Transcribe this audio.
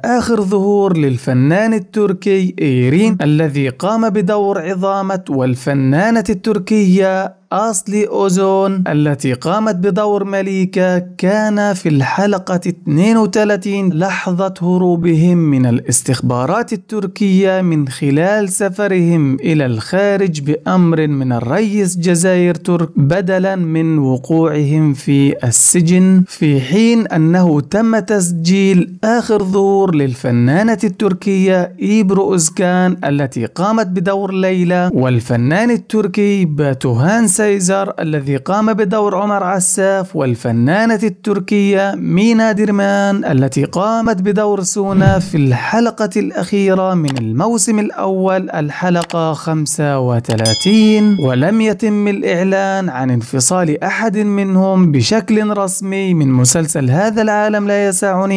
آخر ظهور للفنان التركي إيرين الذي قام بدور عظامة والفنانة التركية أصل أوزون التي قامت بدور مليكة كان في الحلقة 32 لحظة هروبهم من الاستخبارات التركية من خلال سفرهم إلى الخارج بأمر من الرئيس جزائر ترك بدلا من وقوعهم في السجن في حين أنه تم تسجيل آخر ظهور للفنانة التركية إيبرو أوزكان التي قامت بدور ليلى والفنان التركي باتوهان سيزر الذي قام بدور عمر عساف والفنانة التركية مينا ديرمان التي قامت بدور سونا في الحلقة الأخيرة من الموسم الأول الحلقة 35 ولم يتم الإعلان عن انفصال أحد منهم بشكل رسمي من مسلسل هذا العالم لا يسعني